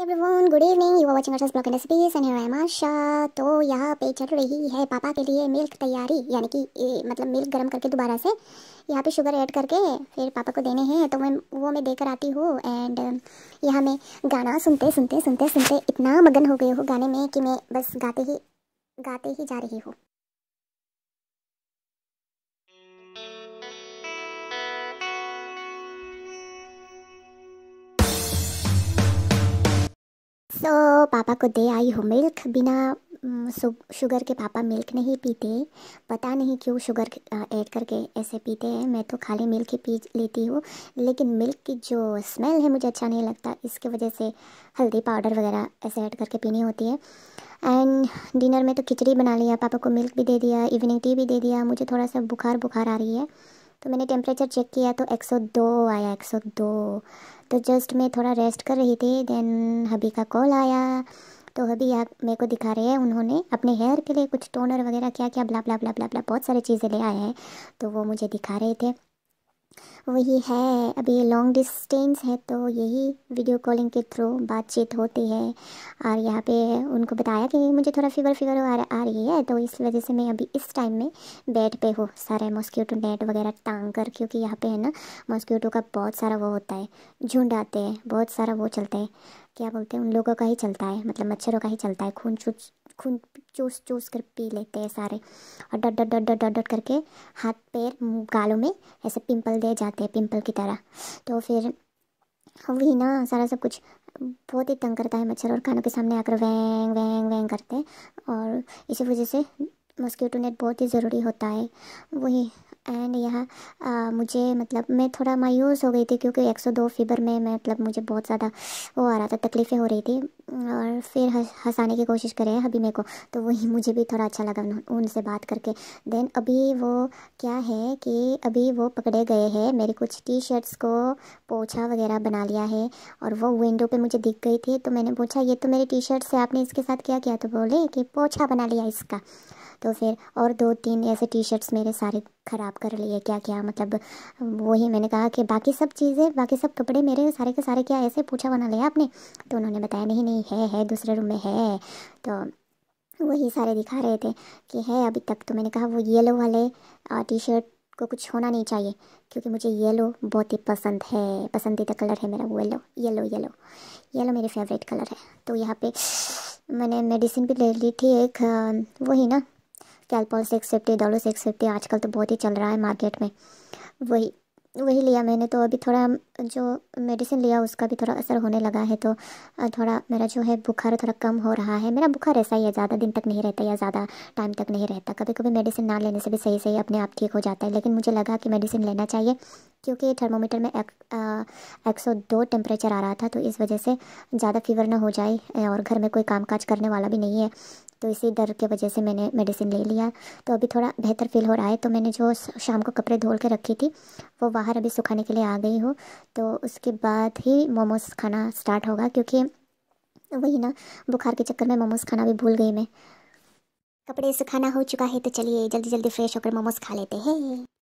everyone good evening you are watching अटर्स blog recipes and here I am Asha तो यहाँ पे चल रही है पापा के लिए मिल्क तैयारी यानी कि मतलब मिल्क गर्म करके दोबारा से यहाँ पे शुगर ऐड करके फिर पापा को देने हैं तो मैं वो मैं देकर आती हूँ एंड um, यहाँ मैं गाना सुनते सुनते सुनते सुनते इतना मगन हो गई हूँ गाने में कि मैं बस गाते ही गाते ही जा रही हूँ पापा को दे आई हूँ मिल्क बिना शुगर के पापा मिल्क नहीं पीते पता नहीं क्यों शुगर ऐड करके ऐसे पीते हैं मैं तो खाली मिल्क ही पी लेती हूँ लेकिन मिल्क की जो स्मेल है मुझे अच्छा नहीं लगता इसके वजह से हल्दी पाउडर वगैरह ऐसे ऐड करके पीनी होती है एंड डिनर में तो खिचड़ी बना लिया पापा को मिल्क भी दे दिया इवनिंग टी भी दे दिया मुझे थोड़ा सा बुखार बुखार आ रही है तो मैंने टेम्परेचर चेक किया तो 102 आया 102 तो जस्ट मैं थोड़ा रेस्ट कर रही थी देन हबी का कॉल आया तो हबी यहाँ मेरे को दिखा रहे हैं उन्होंने अपने हेयर के लिए कुछ टोनर वगैरह क्या क्या ब्ला ब्ला ब्ला ब्ला ब्ला बहुत सारी चीज़ें ले आए हैं तो वो मुझे दिखा रहे थे वही है अभी लॉन्ग डिस्टेंस है तो यही वीडियो कॉलिंग के थ्रू बातचीत होती है और यहाँ पे उनको बताया कि मुझे थोड़ा फीवर फीवर आ, आ रही है तो इस वजह से मैं अभी इस टाइम में बेड पे हूँ सारे मॉस्क्यूटो नेट वगैरह टांग कर क्योंकि यहाँ पे है ना मॉस्क्यूटो का बहुत सारा वो होता है झुंड आते हैं बहुत सारा वो चलता है क्या बोलते हैं उन लोगों का ही चलता है मतलब मच्छरों का ही चलता है खून छूट खून चूस चूस कर पी लेते हैं सारे और डट डट डट डट डट करके हाथ पैर गालों में ऐसे पिंपल दे जाते हैं पिंपल की तरह तो फिर वही ना सारा सब कुछ बहुत ही तंग करता है मच्छर और खानों के सामने आकर वैंग वैंग वैंग करते हैं और इसी वजह से मॉस्किटो नेट बहुत ही ज़रूरी होता है वही एंड यहाँ मुझे मतलब मैं थोड़ा मायूस हो गई थी क्योंकि 102 फीवर में मैं मतलब मुझे बहुत ज़्यादा वो आ रहा था तकलीफ़ें हो रही थी और फिर हंस हंसाने की कोशिश करे अभी मेरे को तो वही मुझे भी थोड़ा अच्छा लगा उनसे बात करके देन अभी वो क्या है कि अभी वो पकड़े गए हैं मेरे कुछ टी शर्ट्स को पोछा वगैरह बना लिया है और वो विंडो पे मुझे दिख गई थी तो मैंने पूछा ये तो मेरी टी शर्ट्स है आपने इसके साथ क्या किया तो बोले कि पोछा बना लिया इसका तो फिर और दो तीन ऐसे टी शर्ट्स मेरे सारे ख़राब कर लिए क्या क्या मतलब वही मैंने कहा कि बाकी सब चीज़ें बाकी सब कपड़े मेरे सारे के सारे क्या ऐसे पूछा बना लिया आपने तो उन्होंने बताया नहीं नहीं नहीं है है दूसरे रूम में है तो वही सारे दिखा रहे थे कि है अभी तक तो मैंने कहा वो येलो वाले टी शर्ट को कुछ होना नहीं चाहिए क्योंकि मुझे येलो बहुत ही पसंद है पसंदीदा कलर है मेरा वो येलो येलो येलो येलो मेरी फेवरेट कलर है तो यहाँ पे मैंने मेडिसिन भी ले ली थी एक वही ना Calpol six fifty Dolo six fifty आजकल तो बहुत ही चल रहा है मार्केट में वही वही लिया मैंने तो अभी थोड़ा जो मेडिसिन लिया उसका भी थोड़ा असर होने लगा है तो थोड़ा मेरा जो है बुखार थोड़ा कम हो रहा है मेरा बुखार ऐसा ही है ज़्यादा दिन तक नहीं रहता या ज़्यादा टाइम तक नहीं रहता कभी कभी मेडिसिन ना लेने से भी सही सही अपने आप ठीक हो जाता है लेकिन मुझे लगा कि मेडिसिन लेना चाहिए क्योंकि थर्मोमीटर में एक, आ, एक सौ दो टेम्परेचर आ रहा था तो इस वजह से ज़्यादा फीवर ना हो जाए और घर में कोई काम काज करने वाला भी नहीं है तो इसी डर के वजह से मैंने मेडिसिन ले लिया तो अभी थोड़ा बेहतर फील हो रहा है तो मैंने जो शाम को कपड़े धोल के रखी थी वो बाहर अभी सुखाने के लिए आ गई हूँ तो उसके बाद ही मोमोज़ खाना स्टार्ट होगा क्योंकि वही ना बुखार के चक्कर में मोमोज़ खाना भी भूल गई मैं कपड़े सुखाना हो चुका है तो चलिए जल्दी जल्दी फ्रेश होकर मोमोज़ खा लेते हैं